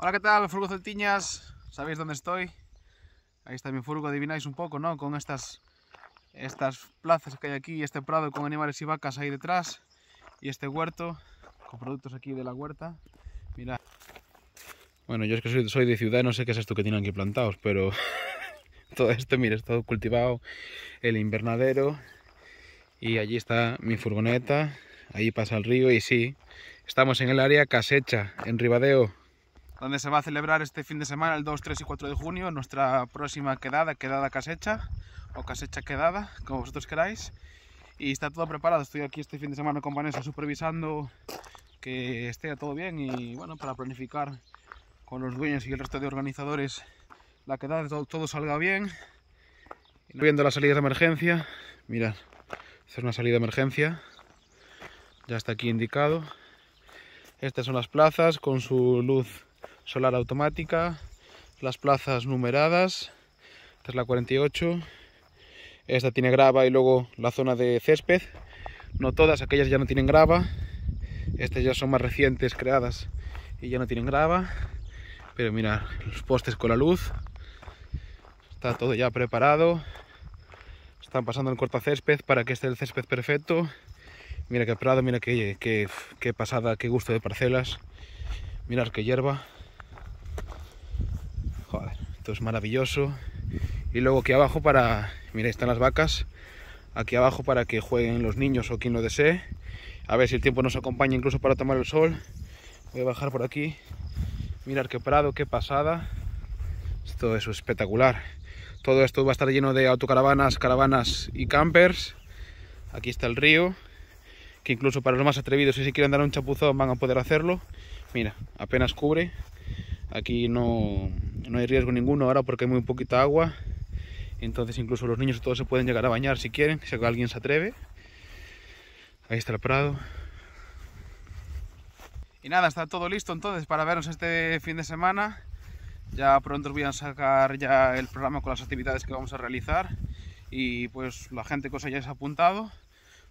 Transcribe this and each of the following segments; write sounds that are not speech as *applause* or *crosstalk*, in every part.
Hola, ¿qué tal, Furgo Celtiñas? ¿Sabéis dónde estoy? Ahí está mi furgo, adivináis un poco, ¿no? Con estas, estas plazas que hay aquí, este prado con animales y vacas ahí detrás, y este huerto, con productos aquí de la huerta. Mira. Bueno, yo es que soy, de ciudad, no sé qué es esto que tienen aquí plantados, pero *laughs* todo esto, mira, está todo cultivado, el invernadero, y allí está mi furgoneta, ahí pasa el río, y sí, estamos en el área casecha, en Ribadeo donde se va a celebrar este fin de semana, el 2, 3 y 4 de junio, nuestra próxima quedada, quedada casecha, o casecha quedada, como vosotros queráis. Y está todo preparado, estoy aquí este fin de semana con Vanessa supervisando que esté todo bien y bueno, para planificar con los dueños y el resto de organizadores la quedada, todo, todo salga bien. Viendo las salidas de emergencia, mirad, es una salida de emergencia, ya está aquí indicado. Estas son las plazas con su luz solar automática, las plazas numeradas, esta es la 48, esta tiene grava y luego la zona de césped, no todas, aquellas ya no tienen grava, estas ya son más recientes creadas y ya no tienen grava, pero mirar los postes con la luz, está todo ya preparado, están pasando el cortacésped para que esté el césped perfecto, mira qué prado, mira qué, qué, qué pasada, qué gusto de parcelas, mirad qué hierba, es maravilloso. Y luego aquí abajo para, mira, están las vacas, aquí abajo para que jueguen los niños o quien lo desee. A ver si el tiempo nos acompaña incluso para tomar el sol. Voy a bajar por aquí. Mirar qué prado, qué pasada. esto es espectacular. Todo esto va a estar lleno de autocaravanas, caravanas y campers. Aquí está el río, que incluso para los más atrevidos, si quieren dar un chapuzón, van a poder hacerlo. Mira, apenas cubre. Aquí no, no hay riesgo ninguno ahora porque hay muy poquita agua. Entonces incluso los niños todos se pueden llegar a bañar si quieren, si alguien se atreve. Ahí está el prado. Y nada, está todo listo entonces para vernos este fin de semana. Ya pronto os voy a sacar ya el programa con las actividades que vamos a realizar. Y pues la gente que os hayáis apuntado,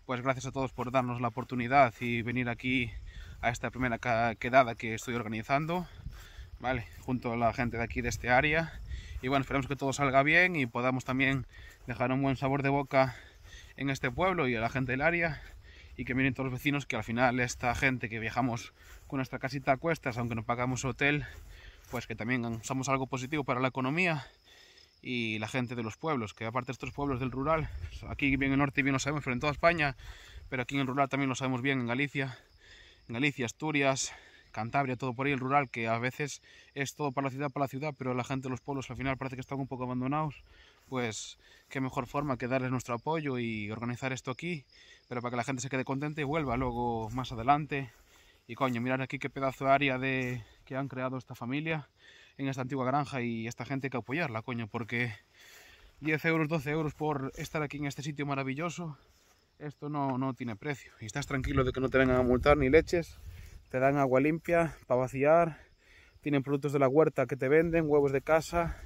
pues gracias a todos por darnos la oportunidad y venir aquí a esta primera quedada que estoy organizando. Junto a la gente de aquí de este área. Y bueno, esperamos que todo salga bien y podamos también dejar un buen sabor de boca en este pueblo y a la gente del área. Y que miren todos los vecinos que al final esta gente que viajamos con nuestra casita a cuestas, aunque no pagamos hotel, pues que también somos algo positivo para la economía y la gente de los pueblos, que aparte de estos pueblos del rural, aquí bien en el norte bien lo sabemos, pero en toda España, pero aquí en el rural también lo sabemos bien, en Galicia, en Galicia, Asturias, Cantabria, todo por ahí, el rural, que a veces es todo para la ciudad, para la ciudad, pero la gente de los pueblos al final parece que están un poco abandonados, pues qué mejor forma que darles nuestro apoyo y organizar esto aquí, pero para que la gente se quede contenta y vuelva luego más adelante. Y coño, mirar aquí qué pedazo de área de... que han creado esta familia en esta antigua granja y esta gente hay que apoyarla, coño, porque 10 euros, 12 euros por estar aquí en este sitio maravilloso, esto no, no tiene precio. Y estás tranquilo de que no te vengan a multar ni leches, te dan agua limpia para vaciar, tienen productos de la huerta que te venden, huevos de casa.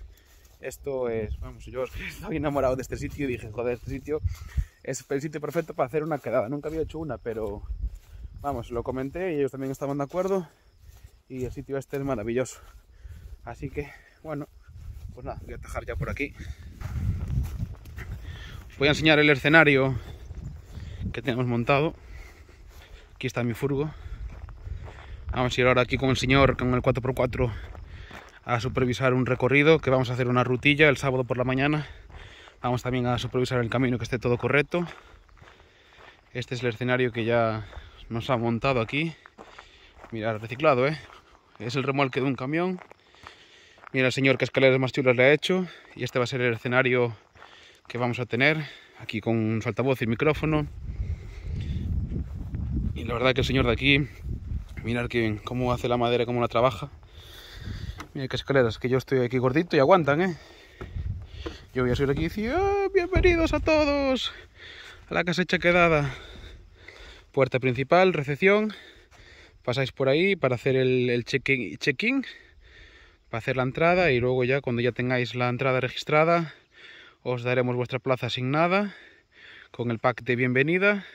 Esto es, vamos, yo *laughs* estoy enamorado de este sitio y dije, joder, este sitio es el sitio perfecto para hacer una quedada. Nunca había hecho una, pero vamos, lo comenté y ellos también estaban de acuerdo y el sitio este es maravilloso. Así que, bueno, pues nada, voy a atajar ya por aquí. voy a enseñar el escenario que tenemos montado. Aquí está mi furgo. Vamos a ir ahora aquí con el señor, con el 4x4, a supervisar un recorrido, que vamos a hacer una rutilla el sábado por la mañana. Vamos también a supervisar el camino, que esté todo correcto. Este es el escenario que ya nos ha montado aquí. Mira, reciclado, ¿eh? Es el remolque de un camión. Mira el señor que escaleras más chulas le ha hecho. Y este va a ser el escenario que vamos a tener. Aquí con un altavoz y micrófono. Y la verdad que el señor de aquí Mirar qué bien, cómo hace la madera, cómo la trabaja. Mira qué escaleras, que yo estoy aquí gordito y aguantan, ¿eh? Yo voy a subir aquí y decir, ah, bienvenidos a todos a la casa hecha quedada. Puerta principal, recepción. Pasáis por ahí para hacer el, check-in, para hacer la entrada y luego ya cuando ya tengáis la entrada registrada, os daremos vuestra plaza asignada con el pack de bienvenida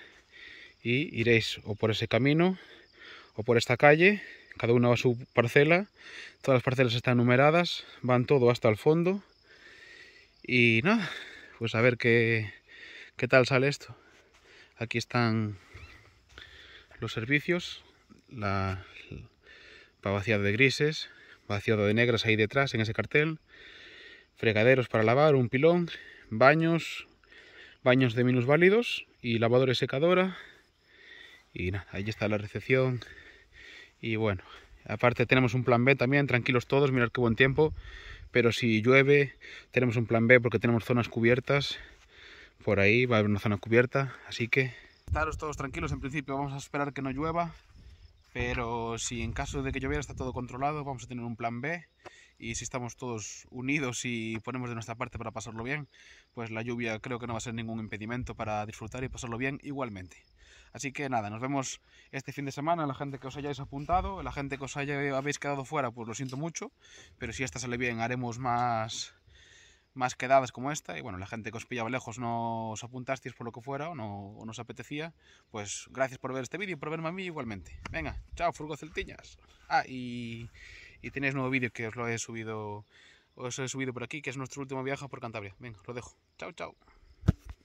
y iréis o por ese camino o por esta calle, cada uno a su parcela, todas las parcelas están numeradas, van todo hasta el fondo y nada, pues a ver qué, tal sale esto. Aquí están los servicios, la, de grises, vaciado de negras ahí detrás en ese cartel, fregaderos para lavar, un pilón, baños, baños de minusválidos y lavadora secadora. Y nada, ahí está la recepción y bueno, aparte tenemos un plan B también, tranquilos todos, mirad qué buen tiempo. Pero si llueve, tenemos un plan B porque tenemos zonas cubiertas. Por ahí va a haber una zona cubierta, así que... Estaros todos tranquilos, en principio vamos a esperar que no llueva. Pero si en caso de que lloviera está todo controlado, vamos a tener un plan B y si estamos todos unidos y ponemos de nuestra parte para pasarlo bien, pues la lluvia creo que no va a ser ningún impedimento para disfrutar y pasarlo bien igualmente. Así que nada, nos vemos este fin de semana. La gente que os hayáis apuntado, la gente que os haya, habéis quedado fuera, pues lo siento mucho. Pero si esta sale bien, haremos más, más quedadas como esta. Y bueno, la gente que os pillaba lejos no os apuntasteis por lo que fuera o no, os apetecía. Pues gracias por ver este vídeo y por verme a mí igualmente. Venga, chao, Furgo Celtiñas. Ah, y, tenéis nuevo vídeo que os lo he subido os he subido por aquí, que es nuestro último viaje por Cantabria. Venga, lo dejo. Chao, chao.